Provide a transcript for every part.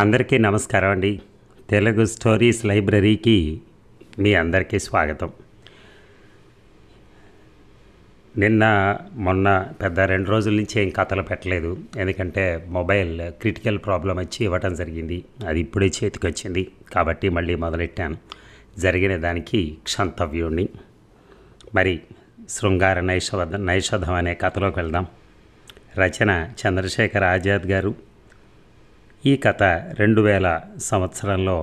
అందరికీ నమస్కారం అండి తెలుగు స్టోరీస్ లైబ్రరీకి మీ అందరికీ స్వాగతం నిన్న మొన్న పెద్ద రెండు రోజుల నుంచి ఏం కథలు పెట్టలేదు ఎందుకంటే మొబైల్ క్రిటికల్ ప్రాబ్లం వచ్చి ఇవ్వటం జరిగింది అది ఇప్పుడే చేతికి వచ్చింది కాబట్టి మళ్ళీ మొదలెట్టాను జరిగిన దానికి క్షంతవ్యుణ్ణి మరి శృంగార నైషధ నైషధం అనే కథలోకి వెళ్దాం రచన చంద్రశేఖర్ ఆజాద్ గారు ఈ కథ రెండు వేల సంవత్సరంలో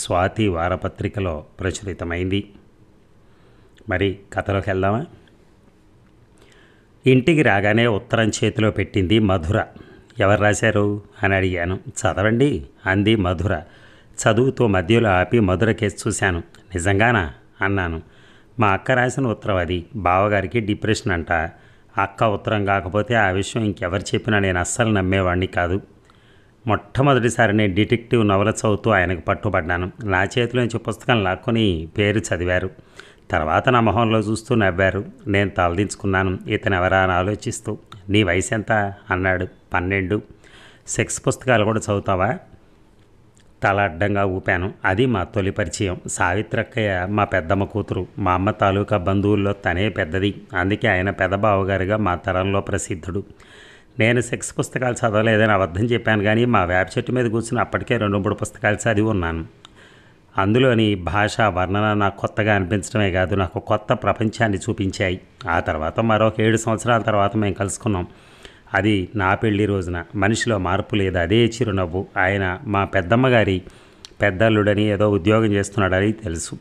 స్వాతి వారపత్రికలో ప్రచురితమైంది మరి కథలోకి వెళ్దామా ఇంటికి రాగానే ఉత్తరం చేతిలో పెట్టింది మధుర ఎవరు రాశారు అని అడిగాను చదవండి అంది మధుర చదువుతో మధ్యలో ఆపి మధుర కేసు చూశాను నిజంగానా అన్నాను మా అక్క రాసిన ఉత్తరం అది బావగారికి డిప్రెషన్ అంట అక్క ఉత్తరం కాకపోతే ఆ విషయం ఇంకెవరు చెప్పినా నేను అస్సలు నమ్మేవాడిని కాదు మొట్టమొదటిసారి డిటెక్టివ్ నవల చదువుతూ ఆయనకు పట్టుబడ్డాను నా చేతిలో నుంచి పుస్తకం లాక్కొని పేరు చదివారు తర్వాత నా మొహంలో చూస్తూ నవ్వారు నేను తలదించుకున్నాను ఇతను ఎవరా అని ఆలోచిస్తూ నీ వయసు ఎంత అన్నాడు పన్నెండు సెక్స్ పుస్తకాలు కూడా చదువుతావా తల అడ్డంగా ఊపాను అది మా తొలి పరిచయం సావిత్రక్కయ్య మా పెద్దమ్మ కూతురు మా అమ్మ తాలూకా బంధువుల్లో తనే పెద్దది అందుకే ఆయన పెద్ద బావగారుగా మా తరంలో ప్రసిద్ధుడు నేను సెక్స్ పుస్తకాలు చదవలేదని అబద్ధం చెప్పాను కానీ మా వేప చెట్టు మీద కూర్చుని అప్పటికే రెండు మూడు పుస్తకాలు చదివి ఉన్నాను అందులోని భాష వర్ణన నాకు కొత్తగా అనిపించడమే కాదు నాకు కొత్త ప్రపంచాన్ని చూపించాయి ఆ తర్వాత మరొక ఏడు సంవత్సరాల తర్వాత మేము కలుసుకున్నాం అది నా పెళ్లి రోజున మనిషిలో మార్పు లేదు అదే చిరునవ్వు ఆయన మా పెద్దమ్మగారి పెద్దల్లుడని ఏదో ఉద్యోగం చేస్తున్నాడని తెలుసు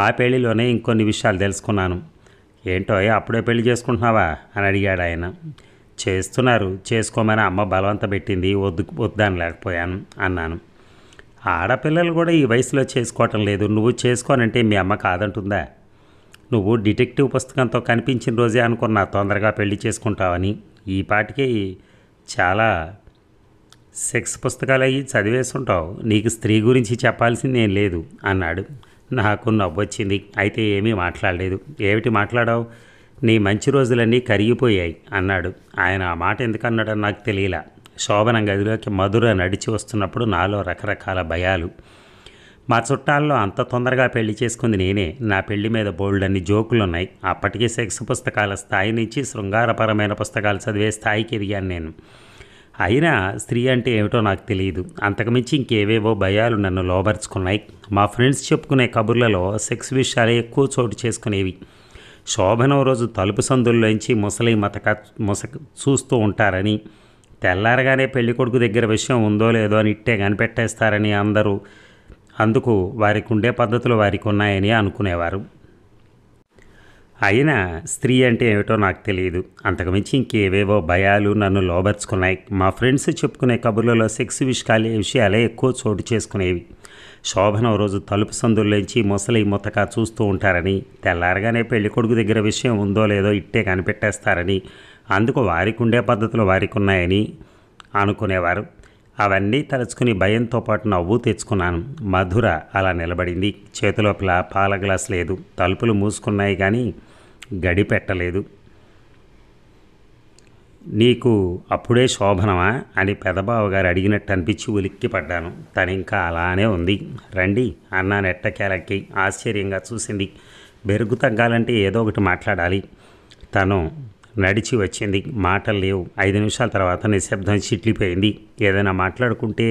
మా పెళ్లిలోనే ఇంకొన్ని విషయాలు తెలుసుకున్నాను ఏంటో అప్పుడే పెళ్లి చేసుకుంటున్నావా అని అడిగాడు ఆయన చేస్తున్నారు చేసుకోమని అమ్మ బలవంత పెట్టింది వద్దు వద్దాని లేకపోయాను అన్నాను ఆడపిల్లలు కూడా ఈ వయసులో చేసుకోవటం లేదు నువ్వు చేసుకోనంటే మీ అమ్మ కాదంటుందా నువ్వు డిటెక్టివ్ పుస్తకంతో కనిపించిన రోజే అనుకున్నా తొందరగా పెళ్లి చేసుకుంటావని ఈ పాటికి చాలా సెక్స్ పుస్తకాలు అవి చదివేస్తుంటావు నీకు స్త్రీ గురించి చెప్పాల్సింది ఏం లేదు అన్నాడు నాకు నవ్వొచ్చింది అయితే ఏమీ మాట్లాడలేదు ఏమిటి మాట్లాడావు నీ మంచి రోజులన్నీ కరిగిపోయాయి అన్నాడు ఆయన ఆ మాట ఎందుకన్నాడో నాకు తెలియలా శోభన గదిలోకి మధుర నడిచి వస్తున్నప్పుడు నాలో రకరకాల భయాలు మా చుట్టాల్లో అంత తొందరగా పెళ్లి చేసుకుంది నేనే నా పెళ్లి మీద బోల్డ్ అన్ని జోకులున్నాయి అప్పటికే సెక్స్ పుస్తకాల స్థాయి నుంచి శృంగారపరమైన పుస్తకాలు చదివే స్థాయికి ఎదిగాను నేను అయినా స్త్రీ అంటే ఏమిటో నాకు తెలియదు అంతకుమించి ఇంకేవేవో భయాలు నన్ను లోబర్చుకున్నాయి మా ఫ్రెండ్స్ చెప్పుకునే కబుర్లలో సెక్స్ విషయాలే ఎక్కువ చోటు చేసుకునేవి శోభనం రోజు తలుపు సందుల్లోంచి ముసలి మతక ముస చూస్తూ ఉంటారని తెల్లారగానే పెళ్లి కొడుకు దగ్గర విషయం ఉందో లేదో అని ఇట్టే కనిపెట్టేస్తారని అందరూ అందుకు వారికి ఉండే పద్ధతులు వారికి ఉన్నాయని అనుకునేవారు అయినా స్త్రీ అంటే ఏమిటో నాకు తెలియదు అంతకుమించి ఇంకేవేవో భయాలు నన్ను లోబర్చుకున్నాయి మా ఫ్రెండ్స్ చెప్పుకునే కబుర్లలో సెక్స్ విషయాలు విషయాలే ఎక్కువ చోటు చేసుకునేవి శోభన రోజు తలుపు సందుల్లోంచి ముసలి ముతక చూస్తూ ఉంటారని తెల్లారగానే పెళ్లి కొడుకు దగ్గర విషయం ఉందో లేదో ఇట్టే కనిపెట్టేస్తారని అందుకు వారికి ఉండే పద్ధతులు వారికి ఉన్నాయని అనుకునేవారు అవన్నీ తలుచుకుని భయంతో పాటు నవ్వు తెచ్చుకున్నాను మధుర అలా నిలబడింది చేతిలోపల పాల గ్లాస్ లేదు తలుపులు మూసుకున్నాయి కానీ గడిపెట్టలేదు నీకు అప్పుడే శోభనమా అని పెదబావ గారు అడిగినట్టు అనిపించి ఉలిక్కి పడ్డాను తను ఇంకా అలానే ఉంది రండి అన్నా నెట్టకేలకి ఆశ్చర్యంగా చూసింది బెరుగు తగ్గాలంటే ఏదో ఒకటి మాట్లాడాలి తను నడిచి వచ్చింది మాటలు లేవు ఐదు నిమిషాల తర్వాత నిశ్శబ్దం చిట్లిపోయింది ఏదైనా మాట్లాడుకుంటే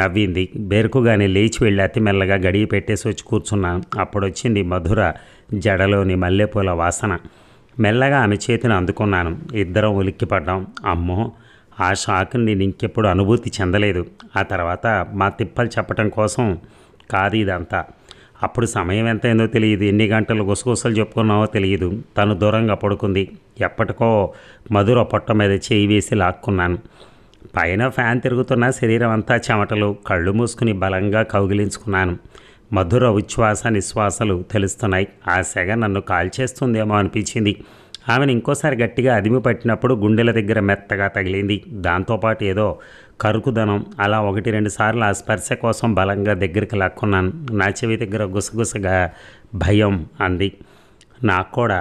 నవ్వింది బేరుకుగానే లేచి వెళ్ళి అతి మెల్లగా గడియ పెట్టేసి వచ్చి కూర్చున్నాను అప్పుడొచ్చింది మధుర జడలోని మల్లెపూల వాసన మెల్లగా ఆమె చేతిని అందుకున్నాను ఇద్దరం ఉలిక్కిపడ్డాం అమ్మో ఆ షాక్ని నేను ఇంకెప్పుడు అనుభూతి చెందలేదు ఆ తర్వాత మా తిప్పలు చెప్పటం కోసం కాదు ఇదంతా అప్పుడు సమయం ఎంతైందో తెలియదు ఎన్ని గంటలు గుసగుసలు చెప్పుకున్నావో తెలియదు తను దూరంగా పడుకుంది ఎప్పటికో మధుర పొట్ట మీద చేయి వేసి లాక్కున్నాను పైన ఫ్యాన్ తిరుగుతున్న శరీరం అంతా చెమటలు కళ్ళు మూసుకుని బలంగా కౌగిలించుకున్నాను మధుర ఉచ్ఛ్వాస నిశ్వాసలు తెలుస్తున్నాయి ఆ సెగ నన్ను కాల్చేస్తుందేమో అనిపించింది ఆమెను ఇంకోసారి గట్టిగా అదిమి పట్టినప్పుడు గుండెల దగ్గర మెత్తగా తగిలింది దాంతోపాటు ఏదో కరుకుదనం అలా ఒకటి రెండు సార్లు ఆ స్పర్శ కోసం బలంగా దగ్గరికి లాక్కున్నాను నా చెవి దగ్గర గుసగుసగా భయం అంది నాకు కూడా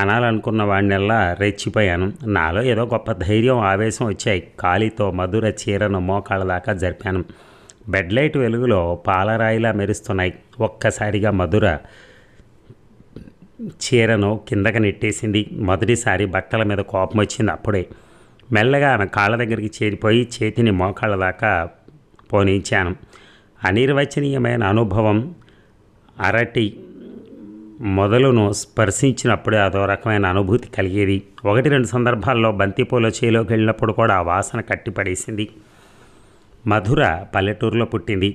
అనాలనుకున్న వాడినల్లా రెచ్చిపోయాను నాలో ఏదో గొప్ప ధైర్యం ఆవేశం వచ్చాయి కాలితో మధుర చీరను మోకాళ్ళ దాకా జరిపాను బెడ్ లైట్ వెలుగులో పాలరాయిలా మెరుస్తున్నాయి ఒక్కసారిగా మధుర చీరను కిందకి నెట్టేసింది మొదటిసారి బట్టల మీద కోపం వచ్చింది అప్పుడే మెల్లగా ఆమె కాళ్ళ దగ్గరికి చేరిపోయి చేతిని మోకాళ్ళ దాకా పోనించాను అనిర్వచనీయమైన అనుభవం అరటి మొదలును స్పర్శించినప్పుడే అదో రకమైన అనుభూతి కలిగేది ఒకటి రెండు సందర్భాల్లో బంతిపూల చేలోకి వెళ్ళినప్పుడు కూడా ఆ వాసన కట్టిపడేసింది మధుర పల్లెటూరులో పుట్టింది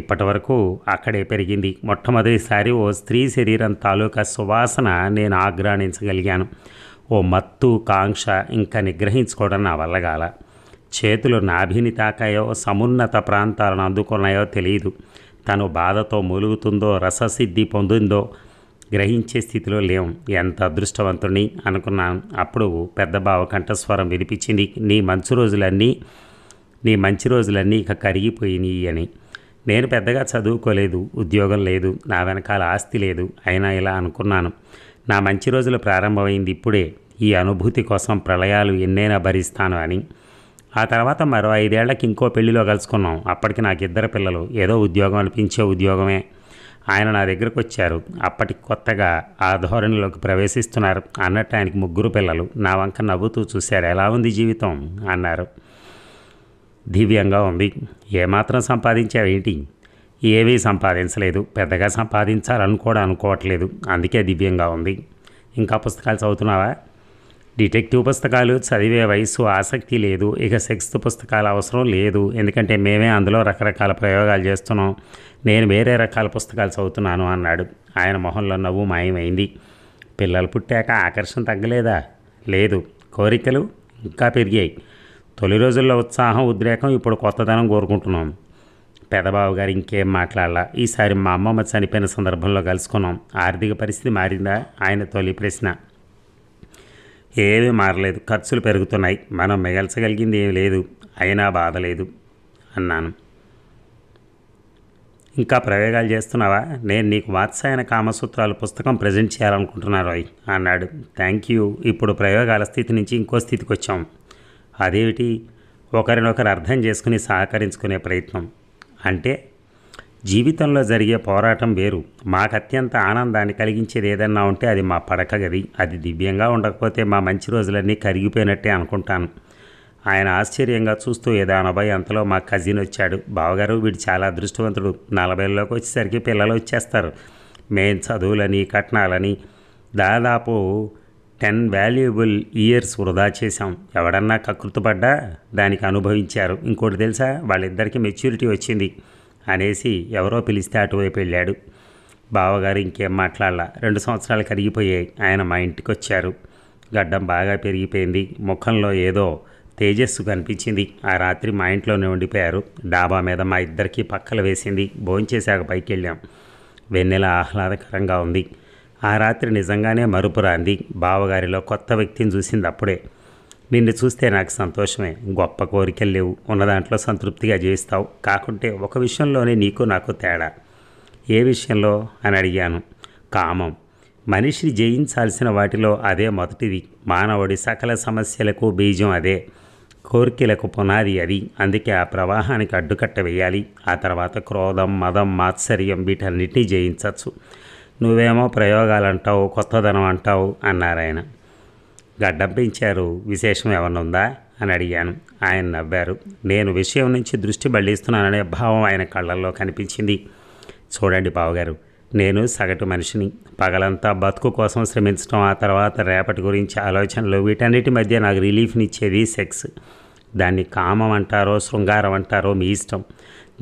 ఇప్పటి వరకు అక్కడే పెరిగింది మొట్టమొదటిసారి ఓ స్త్రీ శరీరం తాలూకా సువాసన నేను ఆగ్రాణించగలిగాను ఓ మత్తు కాంక్ష ఇంకా నిగ్రహించుకోవడం నా వల్లగాల చేతులు నాభిని తాకాయో సమున్నత ప్రాంతాలను అందుకున్నాయో తెలియదు తను బాధతో మూలుగుతుందో రససిద్ధి పొందిందో గ్రహించే స్థితిలో లేవు ఎంత అదృష్టవంతుని అనుకున్నాను అప్పుడు పెద్ద బావ కంఠస్వరం వినిపించింది నీ మంచు రోజులన్నీ నీ మంచి రోజులన్నీ ఇక కరిగిపోయినాయి అని నేను పెద్దగా చదువుకోలేదు ఉద్యోగం లేదు నా వెనకాల ఆస్తి లేదు అయినా ఇలా అనుకున్నాను నా మంచి రోజులు ప్రారంభమైంది ఇప్పుడే ఈ అనుభూతి కోసం ప్రళయాలు ఎన్నైనా భరిస్తాను అని ఆ తర్వాత మరో ఐదేళ్లకి ఇంకో పెళ్లిలో కలుసుకున్నాం అప్పటికి నాకు ఇద్దరు పిల్లలు ఏదో ఉద్యోగం అనిపించే ఉద్యోగమే ఆయన నా దగ్గరకు వచ్చారు అప్పటి కొత్తగా ఆ ధోరణిలోకి ప్రవేశిస్తున్నారు అన్నట్టు ఆయనకి ముగ్గురు పిల్లలు నా వంక నవ్వుతూ చూశారు ఎలా ఉంది జీవితం అన్నారు దివ్యంగా ఉంది ఏమాత్రం సంపాదించావేంటి ఏమీ సంపాదించలేదు పెద్దగా సంపాదించాలని కూడా అనుకోవట్లేదు అందుకే దివ్యంగా ఉంది ఇంకా పుస్తకాలు చదువుతున్నావా డిటెక్టివ్ పుస్తకాలు చదివే వయసు ఆసక్తి లేదు ఇక సెక్స్త్ పుస్తకాలు అవసరం లేదు ఎందుకంటే మేమే అందులో రకరకాల ప్రయోగాలు చేస్తున్నాం నేను వేరే రకాల పుస్తకాలు చదువుతున్నాను అన్నాడు ఆయన మొహంలో నవ్వు మాయమైంది పిల్లలు పుట్టాక ఆకర్షణ తగ్గలేదా లేదు కోరికలు ఇంకా పెరిగాయి తొలి రోజుల్లో ఉత్సాహం ఉద్రేకం ఇప్పుడు కొత్తదనం కోరుకుంటున్నాం పెదబాబు గారు ఇంకేం మాట్లాడాల ఈసారి మా అమ్మమ్మ చనిపోయిన సందర్భంలో కలుసుకున్నాం ఆర్థిక పరిస్థితి మారిందా ఆయన తొలి ప్రశ్న ఏమీ మారలేదు ఖర్చులు పెరుగుతున్నాయి మనం మిగల్చగలిగింది ఏమీ లేదు అయినా బాధ లేదు అన్నాను ఇంకా ప్రయోగాలు చేస్తున్నావా నేను నీకు వాత్సాయన కామసూత్రాలు పుస్తకం ప్రజెంట్ చేయాలనుకుంటున్నా రాయ్ అన్నాడు థ్యాంక్ యూ ఇప్పుడు ప్రయోగాల స్థితి నుంచి ఇంకో స్థితికి వచ్చాం అదేమిటి ఒకరినొకరు అర్థం చేసుకుని సహకరించుకునే ప్రయత్నం అంటే జీవితంలో జరిగే పోరాటం వేరు మాకు అత్యంత ఆనందాన్ని కలిగించేది ఏదన్నా ఉంటే అది మా పడక గది అది దివ్యంగా ఉండకపోతే మా మంచి రోజులన్నీ కరిగిపోయినట్టే అనుకుంటాను ఆయన ఆశ్చర్యంగా చూస్తూ ఏదో అనభై అంతలో మా కజిన్ వచ్చాడు బావగారు వీడు చాలా అదృష్టవంతుడు నలభైలోకి వచ్చేసరికి పిల్లలు వచ్చేస్తారు మెయిన్ చదువులని కట్నాలని దాదాపు టెన్ వాల్యుయబుల్ ఇయర్స్ వృధా చేశాం ఎవడన్నా కకృతపడ్డా దానికి అనుభవించారు ఇంకోటి తెలుసా వాళ్ళిద్దరికీ మెచ్యూరిటీ వచ్చింది అనేసి ఎవరో పిలిస్తే అటువైపు వెళ్ళాడు బావగారు ఇంకేం మాట్లాడాల రెండు సంవత్సరాలు కరిగిపోయాయి ఆయన మా ఇంటికి వచ్చారు గడ్డం బాగా పెరిగిపోయింది ముఖంలో ఏదో తేజస్సు కనిపించింది ఆ రాత్రి మా ఇంట్లోనే ఉండిపోయారు డాబా మీద మా ఇద్దరికీ పక్కలు వేసింది భోంచేశాక పైకి వెళ్ళాం వెన్నెల ఆహ్లాదకరంగా ఉంది ఆ రాత్రి నిజంగానే మరుపురాంది బావగారిలో కొత్త వ్యక్తిని చూసింది అప్పుడే నిన్ను చూస్తే నాకు సంతోషమే గొప్ప కోరికలు లేవు ఉన్న దాంట్లో సంతృప్తిగా జీవిస్తావు కాకుంటే ఒక విషయంలోనే నీకు నాకు తేడా ఏ విషయంలో అని అడిగాను కామం మనిషిని జయించాల్సిన వాటిలో అదే మొదటిది మానవుడి సకల సమస్యలకు బీజం అదే కోరికలకు పునాది అది అందుకే ఆ ప్రవాహానికి అడ్డుకట్ట వేయాలి ఆ తర్వాత క్రోధం మదం మాత్సర్యం వీటన్నిటినీ జయించవచ్చు నువ్వేమో ప్రయోగాలు అంటావు కొత్తదనం అంటావు అన్నారాయన గడ్డం పెంచారు విశేషం ఏమన్నా ఉందా అని అడిగాను ఆయన నవ్వారు నేను విషయం నుంచి దృష్టి బళ్ళిస్తున్నాననే భావం ఆయన కళ్ళల్లో కనిపించింది చూడండి బావగారు నేను సగటు మనిషిని పగలంతా బతుకు కోసం శ్రమించడం ఆ తర్వాత రేపటి గురించి ఆలోచనలు వీటన్నిటి మధ్య నాకు రిలీఫ్నిచ్చేది సెక్స్ దాన్ని కామం అంటారో శృంగారం అంటారో మీ ఇష్టం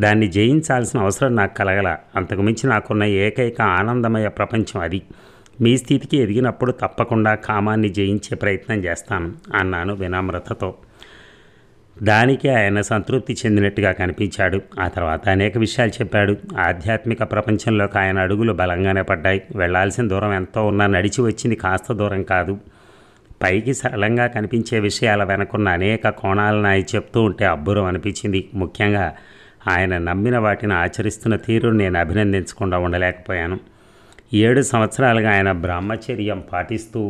దాన్ని జయించాల్సిన అవసరం నాకు కలగల అంతకుమించి నాకున్న ఏకైక ఆనందమయ ప్రపంచం అది మీ స్థితికి ఎదిగినప్పుడు తప్పకుండా కామాన్ని జయించే ప్రయత్నం చేస్తాను అన్నాను వినమ్రతతో దానికి ఆయన సంతృప్తి చెందినట్టుగా కనిపించాడు ఆ తర్వాత అనేక విషయాలు చెప్పాడు ఆధ్యాత్మిక ప్రపంచంలోకి ఆయన అడుగులు బలంగానే పడ్డాయి వెళ్లాల్సిన దూరం ఎంతో ఉన్నా నడిచి వచ్చింది కాస్త దూరం కాదు పైకి సరళంగా కనిపించే విషయాల వెనకున్న అనేక కోణాలను ఆయన చెప్తూ ఉంటే అబ్బురం అనిపించింది ముఖ్యంగా ఆయన నమ్మిన వాటిని ఆచరిస్తున్న తీరును నేను అభినందించకుండా ఉండలేకపోయాను ఏడు సంవత్సరాలుగా ఆయన బ్రహ్మచర్యం పాటిస్తూ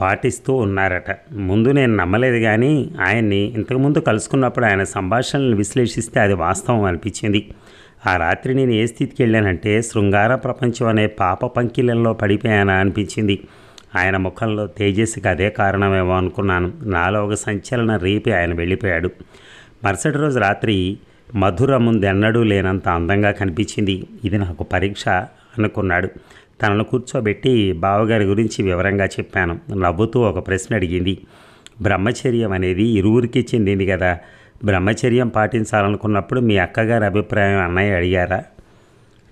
పాటిస్తూ ఉన్నారట ముందు నేను నమ్మలేదు కానీ ఆయన్ని ఇంతకుముందు కలుసుకున్నప్పుడు ఆయన సంభాషణలను విశ్లేషిస్తే అది వాస్తవం అనిపించింది ఆ రాత్రి నేను ఏ స్థితికి వెళ్ళానంటే శృంగార ప్రపంచం అనే పాప పంకిలల్లో పడిపోయానా అనిపించింది ఆయన ముఖంలో తేజస్సుకి అదే కారణమేమో అనుకున్నాను నాలో ఒక సంచలన రేపి ఆయన వెళ్ళిపోయాడు మరుసటి రోజు రాత్రి మధుర ముందు ఎన్నడూ లేనంత అందంగా కనిపించింది ఇది నాకు పరీక్ష అనుకున్నాడు తనను కూర్చోబెట్టి బావగారి గురించి వివరంగా చెప్పాను నవ్వుతూ ఒక ప్రశ్న అడిగింది బ్రహ్మచర్యం అనేది ఇరువురికి చెందింది కదా బ్రహ్మచర్యం పాటించాలనుకున్నప్పుడు మీ అక్కగారి అభిప్రాయం అన్నయ్య అడిగారా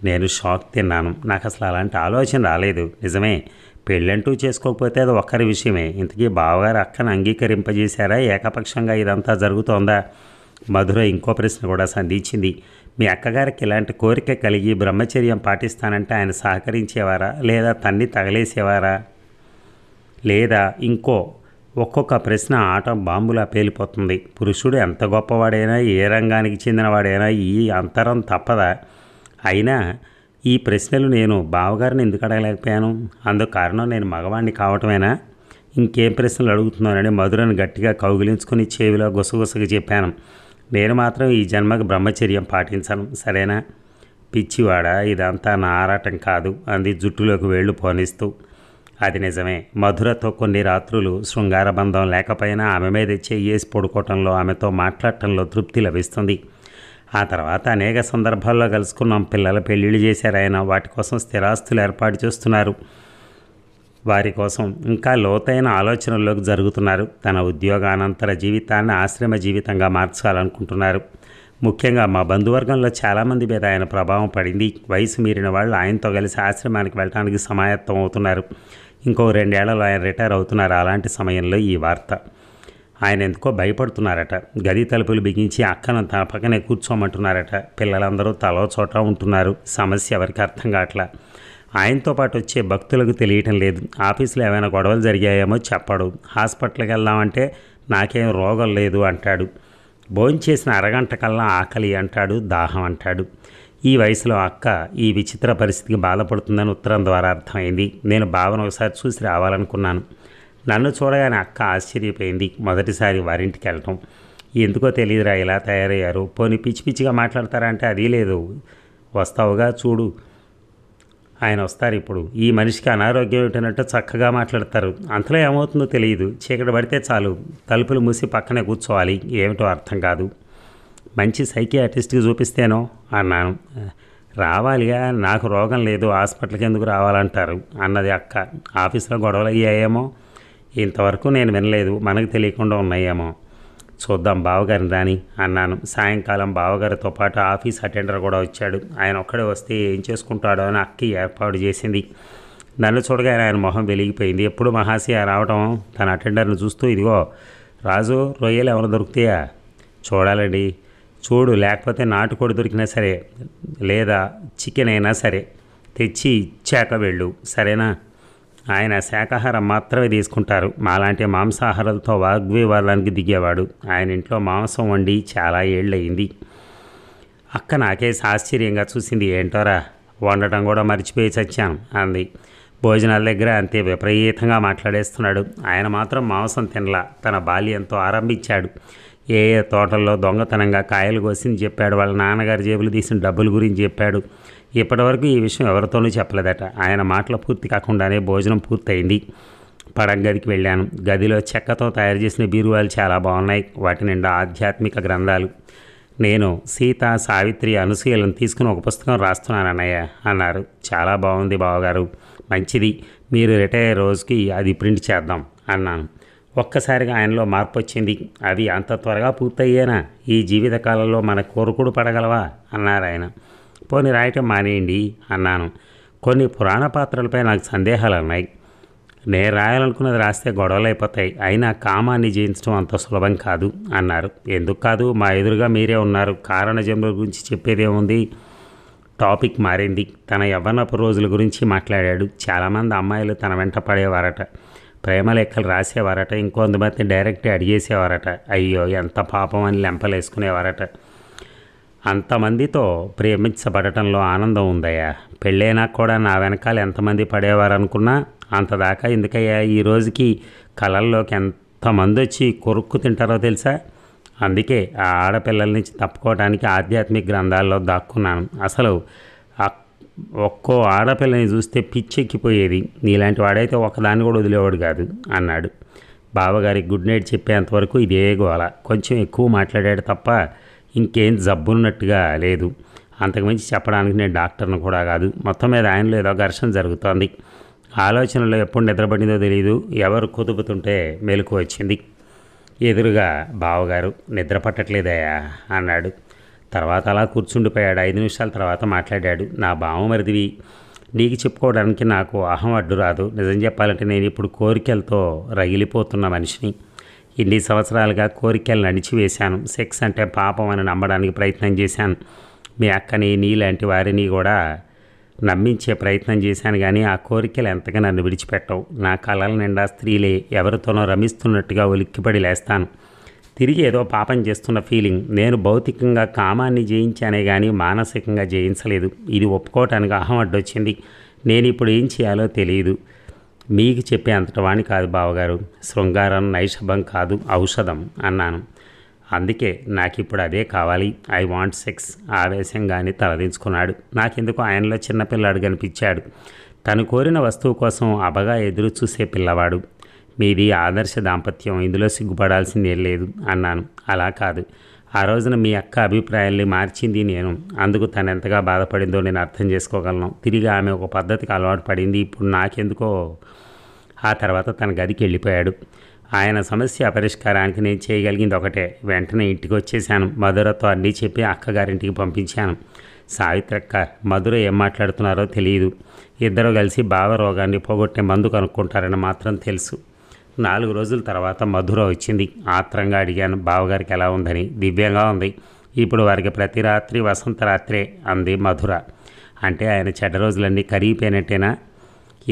నేను షాక్ తిన్నాను నాకు అసలు అలాంటి ఆలోచన రాలేదు నిజమే పెళ్ళంటూ చేసుకోకపోతే అది ఒక్కరి విషయమే ఇంతకీ బావగారు అక్కను అంగీకరింపజేశారా ఏకపక్షంగా ఇదంతా జరుగుతోందా మధుర ఇంకో ప్రశ్న కూడా సంధించింది మీ అక్కగారికి ఇలాంటి కోరిక కలిగి బ్రహ్మచర్యం పాటిస్తానంటే ఆయన సహకరించేవారా లేదా తన్ని తగలేసేవారా లేదా ఇంకో ఒక్కొక్క ప్రశ్న ఆట బాంబులా పేలిపోతుంది పురుషుడు ఎంత గొప్పవాడైనా ఏ రంగానికి చెందినవాడైనా ఈ అంతరం తప్పదా అయినా ఈ ప్రశ్నలు నేను బావగారిని ఎందుకు అడగలేకపోయాను అందుకు కారణం నేను మగవాణ్ణి కావటమేనా ఇంకేం ప్రశ్నలు అడుగుతున్నానని మధురను గట్టిగా కౌగిలించుకుని చెవిలో గుసగుసగా చెప్పాను నేను మాత్రం ఈ జన్మకు బ్రహ్మచర్యం పాటించను సరేనా పిచ్చివాడ ఇదంతా నా ఆరాటం కాదు అంది జుట్టులోకి వేళ్ళు పోనిస్తూ అది నిజమే మధురతో కొన్ని రాత్రులు శృంగారబంధం లేకపోయినా ఆమె మీద చెయ్యేసి పడుకోవటంలో ఆమెతో మాట్లాడటంలో తృప్తి లభిస్తుంది ఆ తర్వాత అనేక సందర్భాల్లో కలుసుకున్నాం పిల్లల పెళ్ళిళ్ళు చేశారు ఆయన వాటి కోసం స్థిరాస్తులు ఏర్పాటు చేస్తున్నారు వారి కోసం ఇంకా లోతైన ఆలోచనల్లోకి జరుగుతున్నారు తన ఉద్యోగానంతర జీవితాన్ని ఆశ్రమ జీవితంగా మార్చాలనుకుంటున్నారు ముఖ్యంగా మా బంధువర్గంలో చాలామంది మీద ఆయన ప్రభావం పడింది వయసు మీరిన వాళ్ళు ఆయనతో కలిసి ఆశ్రమానికి వెళ్ళడానికి సమాయత్తం అవుతున్నారు ఇంకో రెండేళ్లలో ఆయన రిటైర్ అవుతున్నారు అలాంటి సమయంలో ఈ వార్త ఆయన ఎందుకో భయపడుతున్నారట గది తలుపులు బిగించి అక్కను తన పక్కనే కూర్చోమంటున్నారట పిల్లలందరూ తలో చోట ఉంటున్నారు సమస్య ఎవరికి అర్థం కావట్లా ఆయనతో పాటు వచ్చే భక్తులకు తెలియటం లేదు ఆఫీసులో ఏమైనా గొడవలు జరిగాయేమో చెప్పడు హాస్పిటల్కి వెళ్దామంటే నాకేం రోగం లేదు అంటాడు భోంచేసిన అరగంట కల్లా ఆకలి అంటాడు దాహం అంటాడు ఈ వయసులో అక్క ఈ విచిత్ర పరిస్థితికి బాధపడుతుందని ఉత్తరం ద్వారా అర్థమైంది నేను భావన ఒకసారి చూసి రావాలనుకున్నాను నన్ను చూడగానే అక్క ఆశ్చర్యపోయింది మొదటిసారి వారింటికి వెళ్ళటం ఎందుకో తెలియదురా ఇలా తయారయ్యారు పోనీ పిచ్చి పిచ్చిగా మాట్లాడతారంటే అది లేదు వస్తావుగా చూడు ఆయన వస్తారు ఇప్పుడు ఈ మనిషికి అనారోగ్యం ఏమిటన్నట్టు చక్కగా మాట్లాడతారు అంతలో ఏమవుతుందో తెలియదు చీకటి పడితే చాలు తలుపులు మూసి పక్కనే కూర్చోవాలి ఏమిటో అర్థం కాదు మంచి ఆర్టిస్ట్కి చూపిస్తేనో అన్నాను రావాలిగా నాకు రోగం లేదు హాస్పిటల్కి ఎందుకు రావాలంటారు అన్నది అక్క ఆఫీస్లో గొడవలు అయ్యాయేమో ఇంతవరకు నేను వినలేదు మనకు తెలియకుండా ఉన్నాయేమో చూద్దాం బావగారిని రాని అన్నాను సాయంకాలం బావగారితో పాటు ఆఫీస్ అటెండర్ కూడా వచ్చాడు ఆయన ఒక్కడే వస్తే ఏం చేసుకుంటాడో అని అక్కి ఏర్పాటు చేసింది నన్ను చూడగానే ఆయన మొహం వెలిగిపోయింది ఎప్పుడు మహాశయ రావటం తన అటెండర్ను చూస్తూ ఇదిగో రాజు రొయ్యలు ఎవరు దొరుకుతాయా చూడాలండి చూడు లేకపోతే నాటుకోడి దొరికినా సరే లేదా చికెన్ అయినా సరే తెచ్చి ఇచ్చాక వెళ్ళు సరేనా ఆయన శాకాహారం మాత్రమే తీసుకుంటారు మాలాంటి మాంసాహారాలతో వాగ్వివాదానికి దిగేవాడు ఆయన ఇంట్లో మాంసం వండి చాలా ఏళ్ళయింది అక్క నాకేసి ఆశ్చర్యంగా చూసింది ఏంటోరా వండటం కూడా మర్చిపోయి చచ్చాను అంది భోజనాల దగ్గర అంతే విపరీతంగా మాట్లాడేస్తున్నాడు ఆయన మాత్రం మాంసం తినలా తన బాల్యంతో ఆరంభించాడు ఏ ఏ తోటల్లో దొంగతనంగా కాయలు కోసింది చెప్పాడు వాళ్ళ నాన్నగారి జేబులు తీసిన డబ్బుల గురించి చెప్పాడు ఇప్పటివరకు ఈ విషయం ఎవరితోనూ చెప్పలేదట ఆయన మాటలు పూర్తి కాకుండానే భోజనం పూర్తయింది పడగ గదికి వెళ్ళాను గదిలో చెక్కతో తయారు చేసిన బీరువాలు చాలా బాగున్నాయి వాటి నిండా ఆధ్యాత్మిక గ్రంథాలు నేను సీత సావిత్రి అనుసూయలను తీసుకుని ఒక పుస్తకం రాస్తున్నాను అన్నయ్య అన్నారు చాలా బాగుంది బావగారు మంచిది మీరు రిటైర్ రోజుకి అది ప్రింట్ చేద్దాం అన్నాను ఒక్కసారిగా ఆయనలో మార్పు వచ్చింది అవి అంత త్వరగా పూర్తయ్యేనా ఈ జీవితకాలంలో మన కోరుకుడు పడగలవా అన్నారు ఆయన పోని రాయటం మానేయండి అన్నాను కొన్ని పురాణ పాత్రలపై నాకు సందేహాలు ఉన్నాయి నేను రాయాలనుకున్నది రాస్తే గొడవలు అయిపోతాయి అయినా కామాన్ని జయించడం అంత సులభం కాదు అన్నారు ఎందుకు కాదు మా ఎదురుగా మీరే ఉన్నారు కారణ జన్మల గురించి చెప్పేదేముంది టాపిక్ మారింది తన యవ్వనపు రోజుల గురించి మాట్లాడాడు చాలామంది అమ్మాయిలు తన వెంట పడేవారట ప్రేమ లెక్కలు రాసేవారట ఇంకొంతమంది డైరెక్ట్ అడిగేసేవారట అయ్యో ఎంత పాపం అని లెంపలేసుకునేవారట అంతమందితో ప్రేమించబడటంలో ఆనందం ఉందయ్యా పెళ్ళైనా కూడా నా వెనకాల ఎంతమంది పడేవారనుకున్నా అంతదాకా ఎందుకయ్యా ఈ రోజుకి కళల్లోకి ఎంతమంది వచ్చి కొరుక్కు తింటారో తెలుసా అందుకే ఆ ఆడపిల్లల నుంచి తప్పుకోవడానికి ఆధ్యాత్మిక గ్రంథాల్లో దాక్కున్నాను అసలు ఒక్కో ఆడపిల్లని చూస్తే పిచ్చెక్కిపోయేది నీలాంటి వాడైతే ఒకదాన్ని కూడా వదిలేవాడు కాదు అన్నాడు బావగారికి గుడ్ నైట్ చెప్పేంతవరకు ఇదే గోల కొంచెం ఎక్కువ మాట్లాడాడు తప్ప ఇంకేం జబ్బున్నట్టుగా లేదు అంతకుమించి చెప్పడానికి నేను డాక్టర్ను కూడా కాదు మొత్తం మీద ఆయనలో ఏదో ఘర్షణ జరుగుతోంది ఆలోచనలో ఎప్పుడు నిద్రపడిందో తెలియదు ఎవరు కుదుపుతుంటే మెలకు వచ్చింది ఎదురుగా బావగారు నిద్ర పట్టట్లేదయా అన్నాడు తర్వాత అలా కూర్చుండిపోయాడు ఐదు నిమిషాల తర్వాత మాట్లాడాడు నా మరిదివి నీకు చెప్పుకోవడానికి నాకు అహం అడ్డు రాదు నిజం చెప్పాలంటే నేను ఇప్పుడు కోరికలతో రగిలిపోతున్న మనిషిని ఇన్ని సంవత్సరాలుగా కోరికలు నడిచివేశాను సెక్స్ అంటే పాపం అని నమ్మడానికి ప్రయత్నం చేశాను మీ అక్కని నీ లాంటి వారిని కూడా నమ్మించే ప్రయత్నం చేశాను కానీ ఆ కోరికలు ఎంతగా నన్ను విడిచిపెట్టవు నా కళల నిండా స్త్రీలే ఎవరితోనో రమిస్తున్నట్టుగా ఉలిక్కిపడి లేస్తాను తిరిగి ఏదో పాపం చేస్తున్న ఫీలింగ్ నేను భౌతికంగా కామాన్ని జయించానే కానీ మానసికంగా జయించలేదు ఇది ఒప్పుకోవటానికి అహం అడ్డొచ్చింది నేను ఇప్పుడు ఏం చేయాలో తెలియదు మీకు చెప్పే అంతటవాణి వాణి కాదు బావగారు శృంగారం నైషభం కాదు ఔషధం అన్నాను అందుకే నాకు ఇప్పుడు అదే కావాలి ఐ వాంట్ సెక్స్ కానీ తలదించుకున్నాడు నాకెందుకు ఆయనలో చిన్నపిల్లాడు కనిపించాడు తను కోరిన వస్తువు కోసం అబగా ఎదురు చూసే పిల్లవాడు మీది ఆదర్శ దాంపత్యం ఇందులో సిగ్గుపడాల్సిందేం లేదు అన్నాను అలా కాదు ఆ రోజున మీ అక్క అభిప్రాయాల్ని మార్చింది నేను అందుకు తను ఎంతగా బాధపడిందో నేను అర్థం చేసుకోగలను తిరిగి ఆమె ఒక పద్ధతికి అలవాటు పడింది ఇప్పుడు నాకెందుకో ఆ తర్వాత తన గదికి వెళ్ళిపోయాడు ఆయన సమస్య పరిష్కారానికి నేను చేయగలిగింది ఒకటే వెంటనే ఇంటికి వచ్చేసాను మధురతో అన్నీ చెప్పి అక్కగారింటికి పంపించాను సావిత్రక్క మధుర ఏం మాట్లాడుతున్నారో తెలియదు ఇద్దరు కలిసి బావ రోగాన్ని పోగొట్టే మందు కనుక్కుంటారని మాత్రం తెలుసు నాలుగు రోజుల తర్వాత మధుర వచ్చింది ఆత్రంగా అడిగాను బావగారికి ఎలా ఉందని దివ్యంగా ఉంది ఇప్పుడు వారికి ప్రతి రాత్రి వసంత రాత్రే అంది మధుర అంటే ఆయన చెడ్డ రోజులన్నీ కరిగిపోయినట్టేనా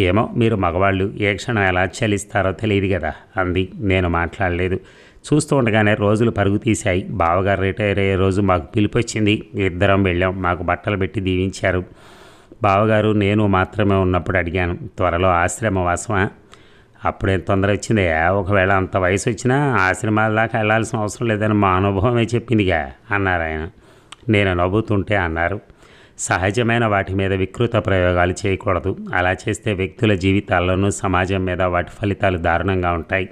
ఏమో మీరు మగవాళ్ళు ఏ క్షణం ఎలా చలిస్తారో తెలియదు కదా అంది నేను మాట్లాడలేదు చూస్తూ ఉండగానే రోజులు పరుగు తీశాయి బావగారు రిటైర్ అయ్యే రోజు మాకు పిలిపొచ్చింది ఇద్దరం వెళ్ళాం మాకు బట్టలు పెట్టి దీవించారు బావగారు నేను మాత్రమే ఉన్నప్పుడు అడిగాను త్వరలో ఆశ్రమ వాసమా అప్పుడేం తొందర వచ్చింది ఒకవేళ అంత వయసు వచ్చినా ఆశ్రమాల దాకా వెళ్లాల్సిన అవసరం లేదని మా అనుభవమే చెప్పిందిగా అన్నారు ఆయన నేను నవ్వుతుంటే అన్నారు సహజమైన వాటి మీద వికృత ప్రయోగాలు చేయకూడదు అలా చేస్తే వ్యక్తుల జీవితాల్లోనూ సమాజం మీద వాటి ఫలితాలు దారుణంగా ఉంటాయి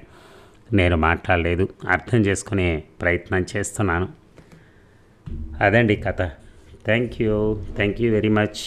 నేను మాట్లాడలేదు అర్థం చేసుకునే ప్రయత్నం చేస్తున్నాను అదండి కథ thank you thank you very much